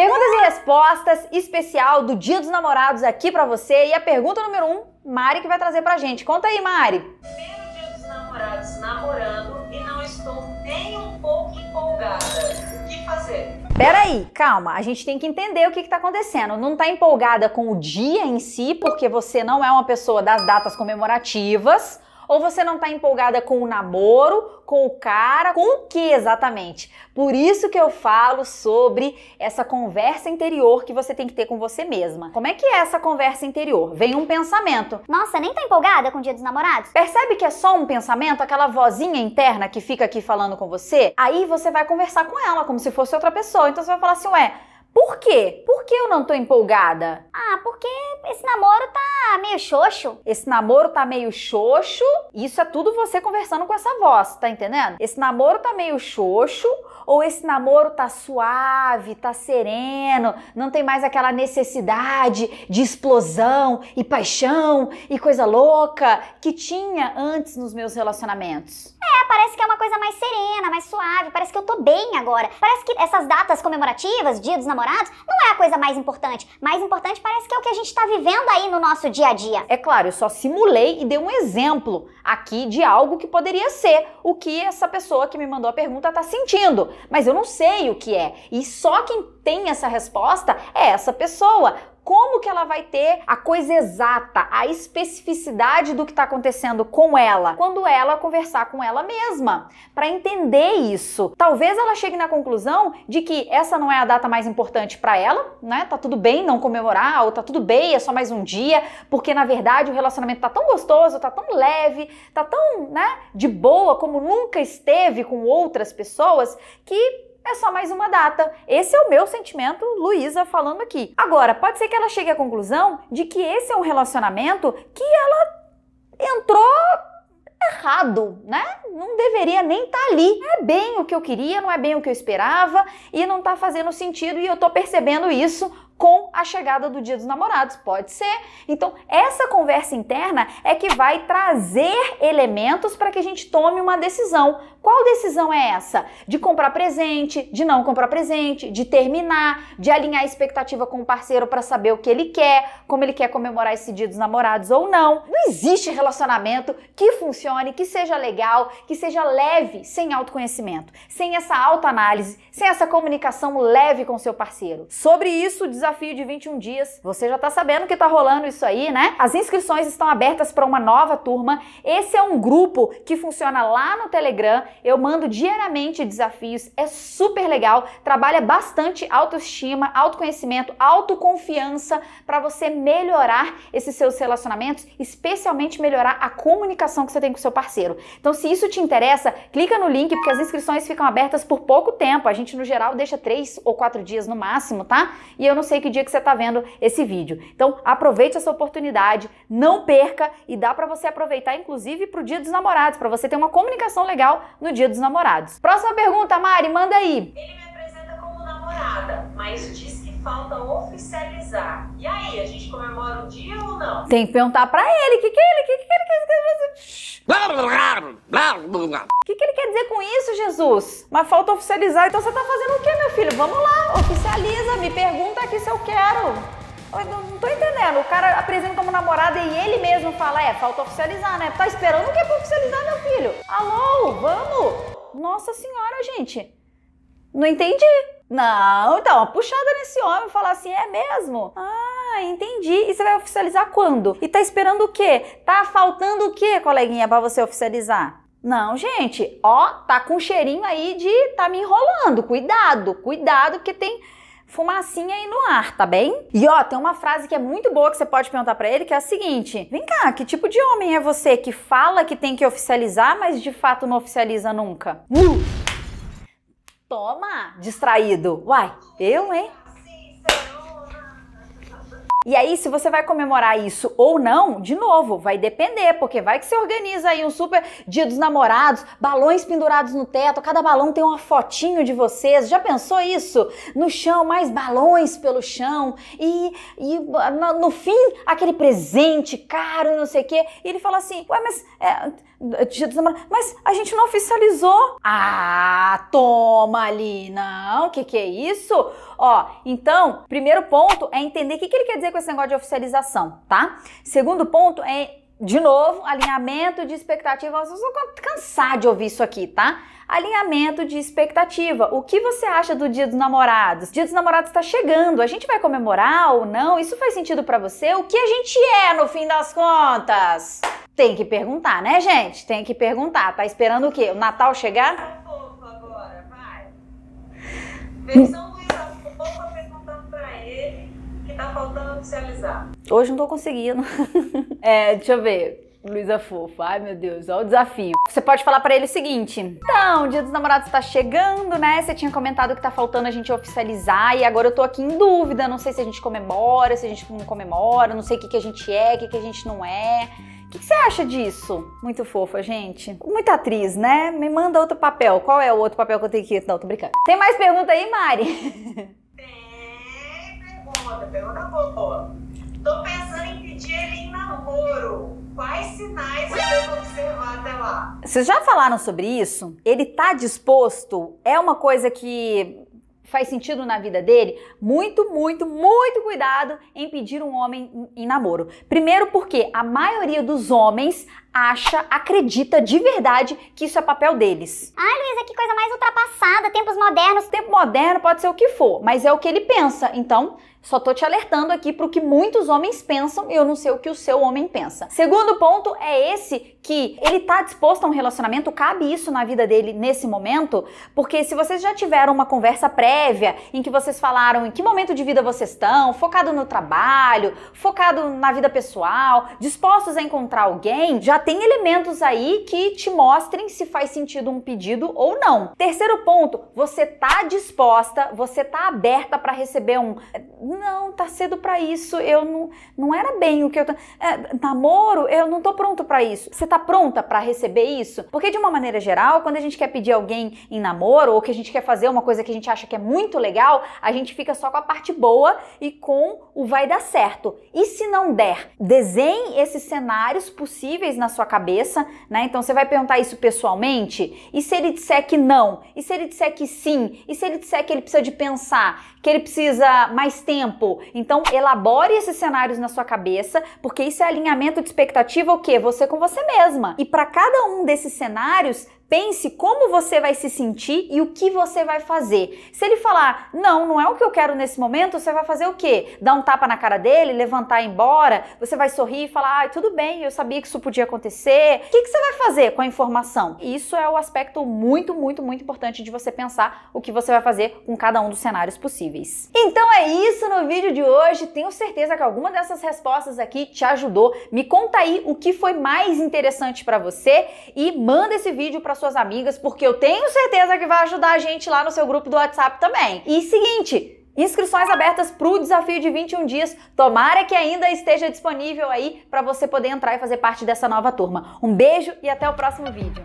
Perguntas e uhum. respostas especial do Dia dos Namorados aqui para você. E a pergunta número um, Mari que vai trazer pra gente. Conta aí, Mari. Pelo Dia dos Namorados namorando e não estou nem um pouco empolgada. O que fazer? Peraí, calma, a gente tem que entender o que está acontecendo. Não está empolgada com o dia em si, porque você não é uma pessoa das datas comemorativas, ou você não tá empolgada com o namoro, com o cara, com o que exatamente? Por isso que eu falo sobre essa conversa interior que você tem que ter com você mesma. Como é que é essa conversa interior? Vem um pensamento. Nossa, nem tá empolgada com o dia dos namorados? Percebe que é só um pensamento, aquela vozinha interna que fica aqui falando com você? Aí você vai conversar com ela como se fosse outra pessoa. Então você vai falar assim, ué, por quê? Por que eu não tô empolgada? Ah, porque esse namoro tá meio xoxo. Esse namoro tá meio xoxo. Isso é tudo você conversando com essa voz, tá entendendo? Esse namoro tá meio xoxo ou esse namoro tá suave, tá sereno, não tem mais aquela necessidade de explosão e paixão e coisa louca que tinha antes nos meus relacionamentos? É, parece que é uma coisa mais serena, mais suave, parece que eu tô bem agora. Parece que essas datas comemorativas, Dia dos Namorados, não é a coisa mais importante. Mais importante parece que é o que a gente tá vivendo aí no nosso dia a dia. É claro, eu só simulei e dei um exemplo aqui de algo que poderia ser o que essa pessoa que me mandou a pergunta tá sentindo mas eu não sei o que é. E só quem tem essa resposta é essa pessoa como que ela vai ter a coisa exata, a especificidade do que está acontecendo com ela, quando ela conversar com ela mesma, para entender isso. Talvez ela chegue na conclusão de que essa não é a data mais importante para ela, né? Tá tudo bem não comemorar, ou tá tudo bem, é só mais um dia, porque na verdade o relacionamento tá tão gostoso, tá tão leve, tá tão, né, de boa como nunca esteve com outras pessoas que é só mais uma data. Esse é o meu sentimento, Luísa falando aqui. Agora, pode ser que ela chegue à conclusão de que esse é um relacionamento que ela entrou errado, né? Não deveria nem estar tá ali. é bem o que eu queria, não é bem o que eu esperava e não tá fazendo sentido e eu tô percebendo isso com a chegada do Dia dos Namorados. Pode ser. Então, essa conversa interna é que vai trazer elementos para que a gente tome uma decisão. Qual decisão é essa? De comprar presente, de não comprar presente, de terminar, de alinhar a expectativa com o parceiro para saber o que ele quer, como ele quer comemorar esse Dia dos Namorados ou não. Não existe relacionamento que funcione, que seja legal, que seja leve sem autoconhecimento, sem essa autoanálise, sem essa comunicação leve com seu parceiro. Sobre isso, desafio desafio de 21 dias. Você já tá sabendo que tá rolando isso aí, né? As inscrições estão abertas para uma nova turma. Esse é um grupo que funciona lá no Telegram. Eu mando diariamente desafios, é super legal, trabalha bastante autoestima, autoconhecimento, autoconfiança para você melhorar esses seus relacionamentos, especialmente melhorar a comunicação que você tem com seu parceiro. Então, se isso te interessa, clica no link porque as inscrições ficam abertas por pouco tempo. A gente no geral deixa três ou quatro dias no máximo, tá? E eu não sei sei que dia que você está vendo esse vídeo. Então aproveite essa oportunidade, não perca e dá para você aproveitar inclusive para o Dia dos Namorados, para você ter uma comunicação legal no Dia dos Namorados. Próxima pergunta, Mari, manda aí. Ele me apresenta como namorada, mas diz que falta oficializar. E aí, a gente comemora o dia ou não? Tem que perguntar para ele, o que, que ele, o que, que ele quer dizer? O que, que ele quer dizer com isso, Jesus? Mas falta oficializar, então você tá fazendo o que, meu filho? Vamos lá! oficializa, me pergunta aqui se eu quero. Eu não tô entendendo. O cara apresenta como namorada e ele mesmo fala: é, falta oficializar, né? Tá esperando o que é pra oficializar, meu filho? Alô, vamos? Nossa senhora, gente. Não entendi. Não, então, uma puxada nesse homem falar assim: é mesmo? Ah, entendi. E você vai oficializar quando? E tá esperando o quê? Tá faltando o quê, coleguinha, para você oficializar? Não, gente, ó, tá com cheirinho aí de tá me enrolando. Cuidado, cuidado, porque tem fumacinha aí no ar, tá bem? E ó, tem uma frase que é muito boa que você pode perguntar para ele, que é a seguinte: "Vem cá, que tipo de homem é você que fala que tem que oficializar, mas de fato não oficializa nunca?" Uh! Toma, distraído. Uai, eu, hein? E aí, se você vai comemorar isso ou não, de novo, vai depender, porque vai que você organiza aí um super dia dos namorados, balões pendurados no teto, cada balão tem uma fotinho de vocês. Já pensou isso? No chão, mais balões pelo chão, e, e no, fim, aquele presente caro e não sei o quê. E ele fala assim: Ué, mas. É, dia dos namorados, mas a gente não oficializou. Ah, toma ali, não, o que, que é isso? Ó, então, primeiro ponto é entender o que, que ele quer dizer com esse negócio de oficialização, tá? Segundo ponto é de novo, alinhamento de expectativa. Vocês vão cansar de ouvir isso aqui, tá? Alinhamento de expectativa. O que você acha do Dia dos Namorados? Dia dos Namorados está chegando. A gente vai comemorar ou não? Isso faz sentido para você? O que a gente é no fim das contas? Tem que perguntar, né, gente? Tem que perguntar. Tá esperando o quê? O Natal chegar? pouco agora, vai. Versão pouco tá faltando oficializar? Hoje não tô conseguindo. é, deixa eu ver. Luísa é Fofa, ai meu Deus, olha o desafio. Você pode falar para ele o seguinte: Então, o dia dos namorados tá chegando, né? Você tinha comentado que tá faltando a gente oficializar e agora eu tô aqui em dúvida. Não sei se a gente comemora, se a gente não comemora, não sei o que, que a gente é, o que, que a gente não é. O que, que você acha disso? Muito fofa, gente. Muita atriz, né? Me manda outro papel. Qual é o outro papel que eu tenho que. Não, tô brincando. Tem mais pergunta aí, Mari? pegou na boa. Tô pensando em pedir ele em namoro. Quais sinais eu devo observar até lá? Vocês já falaram sobre isso? Ele tá disposto? É uma coisa que faz sentido na vida dele? Muito, muito, muito cuidado em pedir um homem em namoro. Primeiro porque a maioria dos homens acha, acredita de verdade que isso é papel deles. Ai, Luísa, que coisa mais ultrapassada, tempos modernos. Tempo moderno pode ser o que for, mas é o que ele pensa. Então, só tô te alertando aqui para o que muitos homens pensam e eu não sei o que o seu homem pensa. Segundo ponto é esse que ele tá disposto a um relacionamento, cabe isso na vida dele nesse momento? Porque se vocês já tiveram uma conversa prévia em que vocês falaram em que momento de vida vocês estão, focado no trabalho, focado na vida pessoal, dispostos a encontrar alguém, já tem elementos aí que te mostrem se faz sentido um pedido ou não. Terceiro ponto, você tá disposta, você tá aberta para receber um não, tá cedo para isso, eu não, não era bem o que eu. É, namoro, eu não tô pronto para isso. Você tá pronta para receber isso? Porque de uma maneira geral, quando a gente quer pedir alguém em namoro ou que a gente quer fazer uma coisa que a gente acha que é muito legal, a gente fica só com a parte boa e com o vai dar certo. E se não der? Desenhe esses cenários possíveis na sua cabeça, né? Então você vai perguntar isso pessoalmente? E se ele disser que não? E se ele disser que sim? E se ele disser que ele precisa de pensar? Que ele precisa mais tempo? tempo. Então, elabore esses cenários na sua cabeça, porque isso é alinhamento de expectativa o quê? Você com você mesma. E para cada um desses cenários, Pense como você vai se sentir e o que você vai fazer. Se ele falar, não, não é o que eu quero nesse momento, você vai fazer o quê? Dar um tapa na cara dele, levantar e ir embora? Você vai sorrir e falar, tudo bem, eu sabia que isso podia acontecer. O que, que você vai fazer com a informação? Isso é o um aspecto muito, muito, muito importante de você pensar o que você vai fazer com cada um dos cenários possíveis. Então é isso no vídeo de hoje. Tenho certeza que alguma dessas respostas aqui te ajudou. Me conta aí o que foi mais interessante para você e manda esse vídeo para suas amigas, porque eu tenho certeza que vai ajudar a gente lá no seu grupo do WhatsApp também. E seguinte, Inscrições abertas para o desafio de 21 dias. Tomara que ainda esteja disponível aí para você poder entrar e fazer parte dessa nova turma. Um beijo e até o próximo vídeo.